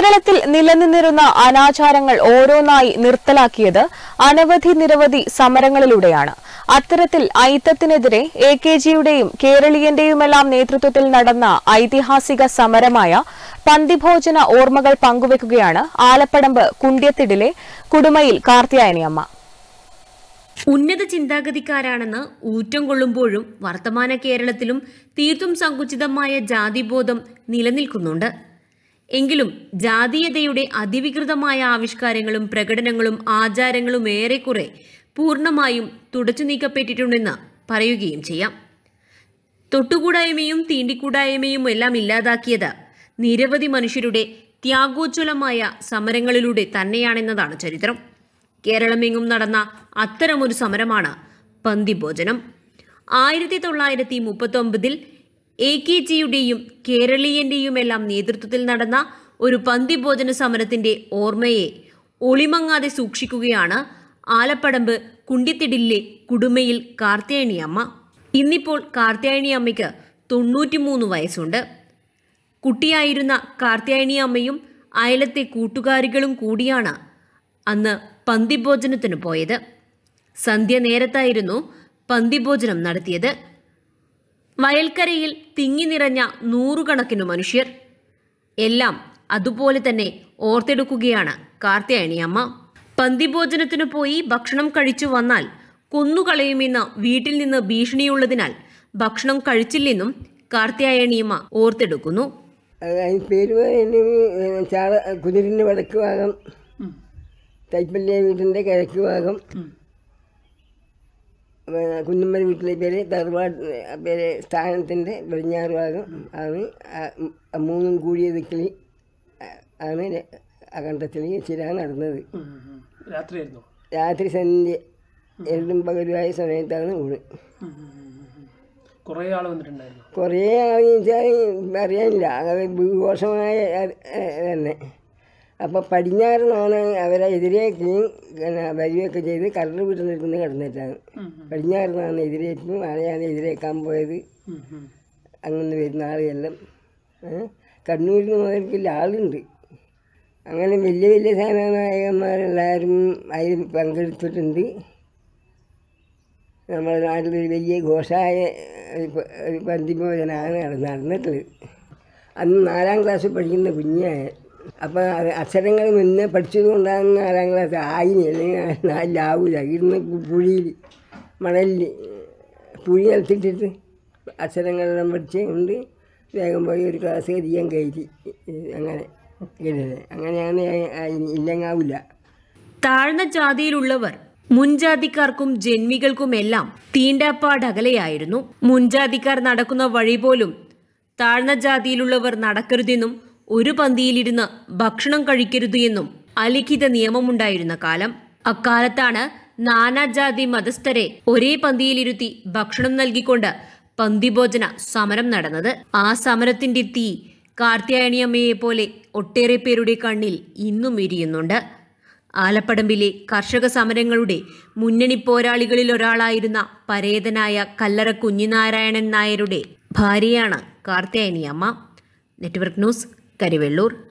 കേരളത്തിൽ നിലനിന്നിരുന്ന അനാചാരങ്ങൾ ഓരോന്നായി നിർത്തലാക്കിയത് അനവധി നിരവധി സമരങ്ങളിലൂടെയാണ് അത്തരത്തിൽ ഐത്തത്തിനെതിരെ എ കെ ജിയുടെയും കേരളീയന്റെയുമെല്ലാം നേതൃത്വത്തിൽ നടന്ന ഐതിഹാസിക സമരമായ പന്തിഭോജന ഓർമ്മകൾ പങ്കുവെക്കുകയാണ് ആലപ്പടമ്പ് കുണ്ട്യത്തിടിലെ കുടുമയിൽ കാർത്തിയായനിയമ്മ ഉന്നത ചിന്താഗതിക്കാരാണെന്ന് ഊറ്റം കൊള്ളുമ്പോഴും വർത്തമാന കേരളത്തിലും തീർത്തും സങ്കുചിതമായ ജാതിബോധം നിലനിൽക്കുന്നുണ്ട് എങ്കിലും ജാതീയതയുടെ അതിവികൃതമായ ആവിഷ്കാരങ്ങളും പ്രകടനങ്ങളും ആചാരങ്ങളും ഏറെക്കുറെ പൂർണ്ണമായും തുടച്ചു നീക്കപ്പെട്ടിട്ടുണ്ടെന്ന് പറയുകയും ചെയ്യാം തൊട്ടുകൂടായ്മയും തീണ്ടിക്കൂടായ്മയും എല്ലാം ഇല്ലാതാക്കിയത് നിരവധി മനുഷ്യരുടെ ത്യാഗോജ്വലമായ സമരങ്ങളിലൂടെ തന്നെയാണെന്നതാണ് ചരിത്രം കേരളമെങ്ങും നടന്ന അത്തരമൊരു സമരമാണ് പന്തിഭോജനം ആയിരത്തി തൊള്ളായിരത്തി മുപ്പത്തൊമ്പതിൽ എ കെ ജിയുടെയും കേരളീയന്റെയുമെല്ലാം നേതൃത്വത്തിൽ നടന്ന ഒരു പന്തിഭോജന സമരത്തിന്റെ ഓർമ്മയെ ഒളിമങ്ങാതെ സൂക്ഷിക്കുകയാണ് ആലപ്പടമ്പ് കുണ്ടിത്തിടിലെ കുടുമയിൽ കാർത്തേണിയമ്മ ഇന്നിപ്പോൾ കാർത്തേണിയമ്മയ്ക്ക് തൊണ്ണൂറ്റിമൂന്ന് വയസ്സുണ്ട് കുട്ടിയായിരുന്ന കാർത്തേണിയമ്മയും അയലത്തെ കൂട്ടുകാരികളും കൂടിയാണ് അന്ന് പന്തിഭോജനത്തിന് പോയത് സന്ധ്യ നേരത്തായിരുന്നു പന്തിഭോജനം നടത്തിയത് വയൽക്കരയിൽ തിങ്ങി നിറഞ്ഞ നൂറുകണക്കിനു മനുഷ്യർ എല്ലാം അതുപോലെ തന്നെ ഓർത്തെടുക്കുകയാണ് കാർത്തിയായണിയമ്മ പന്തിഭോജനത്തിനു പോയി ഭക്ഷണം കഴിച്ചു വന്നാൽ കൊന്നുകളയുമെന്ന് വീട്ടിൽ നിന്ന് ഭീഷണിയുള്ളതിനാൽ ഭക്ഷണം കഴിച്ചില്ലെന്നും കാർത്തിയായണിയമ്മ ഓർത്തെടുക്കുന്നു കുതിരിന് വടക്ക് ഭാഗം തൈപ്പല്ലിയ വീടിൻ്റെ കിഴക്ക് ഭാഗം കുഞ്ഞുമ്മൽ വീട്ടിലെ പേര് തറവാട് പേര് സ്ഥാനത്തിൻ്റെ പടിഞ്ഞാറ് ഭാഗം ആണ് മൂന്നും കൂടിയ ദിക്കിൽ ആണ് അഖണ്ഡത്തിൽ ചിര നടന്നത് രാത്രി സന്ധ്യ എല്ലും പകലുമായ സമയത്താണ് ഊണ് കുറേ ആൾ വന്നിട്ടുണ്ടായിരുന്നു കുറേ ആൾ അറിയാനില്ല ഘോഷമായ തന്നെ അപ്പോൾ പടിഞ്ഞാറ് നോന്ന് അവരെ എതിരേക്കുകയും പിന്നെ വരികയൊക്കെ ചെയ്ത് കരട് വീട്ടിൽ നിൽക്കുന്ന കിടന്നിട്ടാണ് പടിഞ്ഞാറ് നോന്ന് എതിരേക്കും അറിയാതെ എതിരേക്കാൻ പോയത് അങ്ങനെ വരുന്ന ആളുകളെല്ലാം കണ്ണൂരിൽ നിന്ന് വലിയ ആളുണ്ട് അങ്ങനെ വലിയ വലിയ സേനാനായകന്മാരെല്ലാവരും അതിൽ പങ്കെടുത്തിട്ടുണ്ട് നമ്മുടെ നാട്ടിലൊരു വലിയ ഘോഷായ ഒരു പന്തിഭോജനാണ് നടന്നിട്ടുള്ളത് അന്ന് നാലാം ക്ലാസ്സിൽ പഠിക്കുന്ന കുഞ്ഞായ അപ്പോൾ അക്ഷരങ്ങൾ നിന്ന് പഠിച്ചത് കൊണ്ടാണ് നാലാം ക്ലാസ് ആയിനി അല്ലെങ്കിൽ നാലിലാവൂല ഇരുന്ന് പുഴിയിൽ മണലിൽ പുഴി നിലത്തിട്ടിട്ട് അക്ഷരങ്ങളെല്ലാം പഠിച്ചുകൊണ്ട് വേഗം പോയി ഒരു ക്ലാസ് അധികം കയറ്റി അങ്ങനെ കയറിയത് അങ്ങനെയാണ് ഇല്ലെങ്കിലാവില്ല താഴ്ന്ന ജാതിയിലുള്ളവർ മുൻജാതിക്കാർക്കും ജന്മികൾക്കുമെല്ലാം അകലെയായിരുന്നു മുൻജാതിക്കാർ നടക്കുന്ന വഴി പോലും താഴ്ന്ന ജാതിയിലുള്ളവർ നടക്കരുതെന്നും ഒരു പന്തിയിലിരുന്ന് ഭക്ഷണം കഴിക്കരുത് എന്നും അലിഖിത നിയമമുണ്ടായിരുന്ന കാലം അക്കാലത്താണ് നാനാജാതി മതസ്ഥരെ ഒരേ പന്തിയിലിരുത്തി ഭക്ഷണം നൽകിക്കൊണ്ട് പന്തിഭോജന സമരം നടന്നത് ആ സമരത്തിന്റെ തീ കാർത്യായണിയമ്മയെ പോലെ ഒട്ടേറെ പേരുടെ കണ്ണിൽ ഇന്നും എരിയുന്നുണ്ട് ആലപ്പടമ്പിലെ കർഷക സമരങ്ങളുടെ മുന്നണി പോരാളികളിൽ ഒരാളായിരുന്ന പരേതനായ കല്ലറ കുഞ്ഞിനാരായണൻ നായരുടെ ഭാര്യയാണ് കാർത്യായനിയമ്മ നെറ്റ്വർക്ക് ന്യൂസ് Caribelur